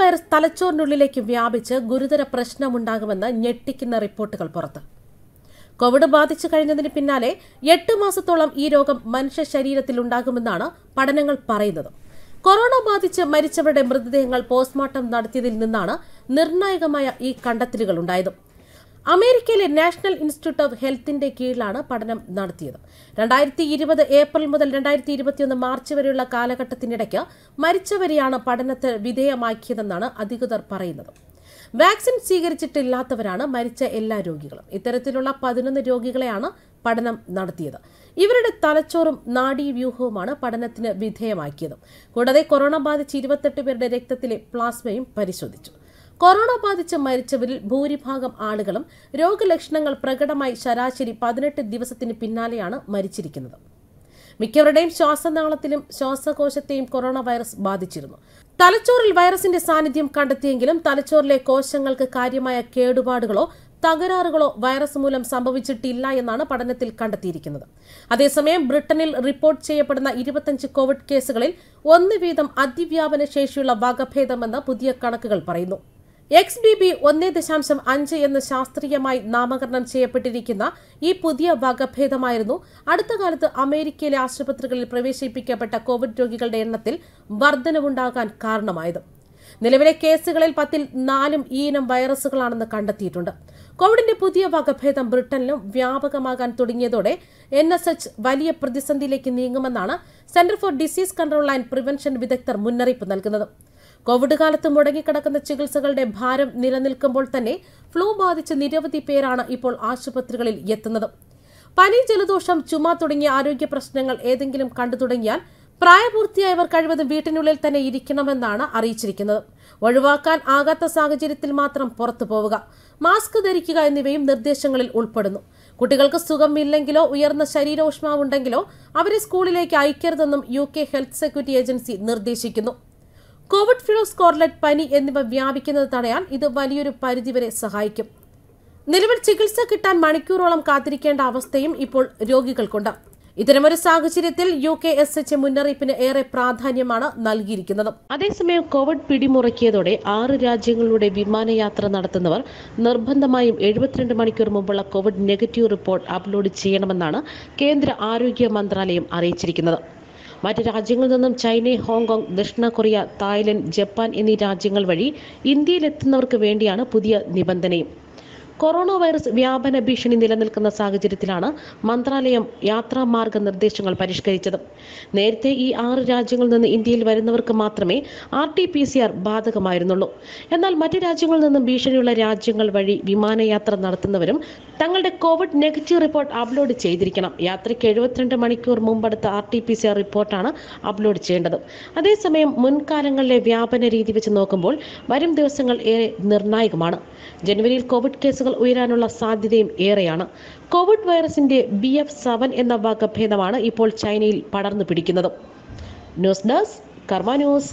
virus തലച്ചോറിനുള്ളിലേക്ക് വ്യാപിച്ച് ഗുരുതര പ്രശ്നമുണ്ടാകുമെന്ന് ഞെട്ടിക്കുന്ന റിപ്പോർട്ടുകൾ പുറത്ത് കോവിഡ് ബാധിച്ചു കഴിഞ്ഞതിന് പിന്നാലെ എട്ട് മാസത്തോളം ഈ രോഗം മനുഷ്യ ശരീരത്തിൽ ഉണ്ടാകുമെന്നാണ് പഠനങ്ങൾ പറയുന്നത് കൊറോണ ബാധിച്ച് മരിച്ചവരുടെ മൃതദേഹങ്ങൾ പോസ്റ്റ്മോർട്ടം നടത്തിയതിൽ നിന്നാണ് നിർണായകമായ ഈ കണ്ടെത്തലുകൾ ഉണ്ടായത് അമേരിക്കയിലെ നാഷണൽ ഇൻസ്റ്റിറ്റ്യൂട്ട് ഓഫ് ഹെൽത്തിന്റെ കീഴിലാണ് പഠനം നടത്തിയത് രണ്ടായിരത്തി ഇരുപത് ഏപ്രിൽ മുതൽ രണ്ടായിരത്തി ഇരുപത്തിയൊന്ന് മാർച്ച് വരെയുള്ള കാലഘട്ടത്തിനിടയ്ക്ക് മരിച്ചവരെയാണ് പഠനത്തിന് വിധേയമാക്കിയതെന്നാണ് അധികൃതർ പറയുന്നത് വാക്സിൻ സ്വീകരിച്ചിട്ടില്ലാത്തവരാണ് മരിച്ച എല്ലാ രോഗികളും ഇത്തരത്തിലുള്ള പതിനൊന്ന് രോഗികളെയാണ് പഠനം നടത്തിയത് ഇവരുടെ തലച്ചോറും നാഡീവ്യൂഹവുമാണ് പഠനത്തിന് വിധേയമാക്കിയത് കൂടാതെ കൊറോണ ബാധിച്ച് ഇരുപത്തെട്ട് പേരുടെ രക്തത്തിലെ പ്ലാസ്മയും പരിശോധിച്ചു കൊറോണ ബാധിച്ച് മരിച്ചവരിൽ ഭൂരിഭാഗം ആളുകളും രോഗലക്ഷണങ്ങൾ പ്രകടമായി ശരാശരി പതിനെട്ട് ദിവസത്തിന് പിന്നാലെയാണ് മരിച്ചിരിക്കുന്നത് മിക്കവരുടെയും ശ്വാസനാളത്തിലും ശ്വാസകോശത്തെയും കൊറോണ വൈറസ് ബാധിച്ചിരുന്നു തലച്ചോറിൽ വൈറസിന്റെ സാന്നിധ്യം കണ്ടെത്തിയെങ്കിലും തലച്ചോറിലെ കോശങ്ങൾക്ക് കാര്യമായ കേടുപാടുകളോ തകരാറുകളോ വൈറസ് മൂലം സംഭവിച്ചിട്ടില്ല എന്നാണ് പഠനത്തിൽ കണ്ടെത്തിയിരിക്കുന്നത് അതേസമയം ബ്രിട്ടനിൽ റിപ്പോർട്ട് ചെയ്യപ്പെടുന്ന ഇരുപത്തഞ്ച് കോവിഡ് കേസുകളിൽ ഒന്ന് വീതം അതിവ്യാപന ശേഷിയുള്ള വകഭേദമെന്ന് പുതിയ കണക്കുകൾ പറയുന്നു എക്സ് ബി ബി ഒന്നേ ദശാംശം അഞ്ച് എന്ന് ശാസ്ത്രീയമായി നാമകരണം ചെയ്യപ്പെട്ടിരിക്കുന്ന ഈ പുതിയ വകഭേദമായിരുന്നു അടുത്ത കാലത്ത് അമേരിക്കയിലെ ആശുപത്രികളിൽ പ്രവേശിപ്പിക്കപ്പെട്ട കോവിഡ് രോഗികളുടെ എണ്ണത്തിൽ വർധനവുണ്ടാകാൻ കാരണമായത് നിലവിലെ കേസുകളിൽ പത്തിൽ നാലും ഈ ഇനം വൈറസുകളാണെന്ന് കണ്ടെത്തിയിട്ടുണ്ട് കോവിഡിന്റെ പുതിയ വകഭേദം ബ്രിട്ടനിലും വ്യാപകമാകാൻ തുടങ്ങിയതോടെ എൻ എസ് എച്ച് വലിയ പ്രതിസന്ധിയിലേക്ക് നീങ്ങുമെന്നാണ് centre for disease control and prevention വിദഗ്ധർ മുന്നറിയിപ്പ് നൽകുന്നത് കോവിഡ് കാലത്ത് മുടങ്ങിക്കിടക്കുന്ന ചികിത്സകളുടെ ഭാരം നിലനിൽക്കുമ്പോൾ തന്നെ ഫ്ലൂ ബാധിച്ച നിരവധി പേരാണ് ഇപ്പോൾ ആശുപത്രികളിൽ എത്തുന്നത് പനി ജലദോഷം ചുമ തുടങ്ങിയ ആരോഗ്യ പ്രശ്നങ്ങൾ ഏതെങ്കിലും കണ്ടു തുടങ്ങിയാൽ പ്രായപൂർത്തിയായവർ കഴിവതും വീട്ടിനുള്ളിൽ തന്നെ ഇരിക്കണമെന്നാണ് അറിയിച്ചിരിക്കുന്നത് ഒഴിവാക്കാൻ ആകാത്ത സാഹചര്യത്തിൽ മാത്രം പുറത്തു പോവുക മാസ്ക് ധരിക്കുക എന്നിവയും നിർദ്ദേശങ്ങളിൽ ഉൾപ്പെടുന്നു കുട്ടികൾക്ക് സുഖമില്ലെങ്കിലോ ഉയർന്ന ശരീരോഷ്മാവുണ്ടെങ്കിലോ അവരെ സ്കൂളിലേക്ക് അയക്കരുതെന്നും U K health security agency നിർദ്ദേശിക്കുന്നു കോവിഡ് ഫ്ലൂ സ്കോർലറ്റ് പനി എന്നിവ വ്യാപിക്കുന്നത് തടയാൻ ഇത് വലിയൊരു പരിധിവരെ സഹായിക്കും നിലവിൽ ചികിത്സ കിട്ടാൻ മണിക്കൂറോളം കാത്തിരിക്കേണ്ട അവസ്ഥയും ഇപ്പോൾ രോഗികൾക്കുണ്ട് ഇത്തരമൊരു സാഹചര്യത്തിൽ യു കെ എസ് എച്ച് മുന്നറിയിപ്പിന് ഏറെ പ്രാധാന്യമാണ് നൽകിയിരിക്കുന്നത് അതേസമയം കോവിഡ് പിടിമുറക്കിയതോടെ ആറ് രാജ്യങ്ങളിലൂടെ വിമാനയാത്ര നടത്തുന്നവർ നിർബന്ധമായും എഴുപത്തിരണ്ട് മണിക്കൂർ മുമ്പുള്ള കോവിഡ് നെഗറ്റീവ് റിപ്പോർട്ട് അപ്ലോഡ് ചെയ്യണമെന്നാണ് കേന്ദ്ര ആരോഗ്യ മന്ത്രാലയം അറിയിച്ചിരിക്കുന്നത് മറ്റ് രാജ്യങ്ങളിൽ നിന്നും ചൈന ഹോങ്കോങ് ദക്ഷിണ കൊറിയ തായ്ലൻഡ് ജപ്പാൻ എന്നീ രാജ്യങ്ങൾ വഴി ഇന്ത്യയിലെത്തുന്നവർക്ക് വേണ്ടിയാണ് പുതിയ നിബന്ധനയും കൊറോണ വൈറസ് വ്യാപന ഭീഷണി നിലനിൽക്കുന്ന സാഹചര്യത്തിലാണ് മന്ത്രാലയം യാത്രാ മാർഗനിർദ്ദേശങ്ങൾ പരിഷ്കരിച്ചത് നേരത്തെ ഈ ആറ് രാജ്യങ്ങളിൽ നിന്ന് ഇന്ത്യയിൽ വരുന്നവർക്ക് മാത്രമേ R T P C R ബാധകമായിരുന്നുള്ളൂ എന്നാൽ മറ്റ് രാജ്യങ്ങളിൽ നിന്നും ഭീഷണിയുള്ള രാജ്യങ്ങൾ വഴി വിമാനയാത്ര നടത്തുന്നവരും തങ്ങളുടെ കോവിഡ് നെഗറ്റീവ് റിപ്പോർട്ട് അപ്ലോഡ് ചെയ്തിരിക്കണം യാത്രയ്ക്ക് എഴുപത്തിരണ്ട് മണിക്കൂർ മുമ്പെടുത്ത R T P C R റിപ്പോർട്ടാണ് അപ്ലോഡ് ചെയ്യേണ്ടത് അതേസമയം മുൻകാലങ്ങളിലെ വ്യാപന രീതി വെച്ച് നോക്കുമ്പോൾ വരും ദിവസങ്ങൾ ഏറെ നിർണായകമാണ് ജനുവരിയിൽ കോവിഡ് കേസുകൾ ഉയരാനുള്ള സാധ്യതയും ഏറെയാണ് കോവിഡ് വൈറസിന്റെ ബി എഫ് സെവൻ എന്ന വകഭേദമാണ് ഇപ്പോൾ ചൈനയിൽ പടർന്നു പിടിക്കുന്നത് ന്യൂസ് ഡെസ്ക് കർമ്മ ന്യൂസ്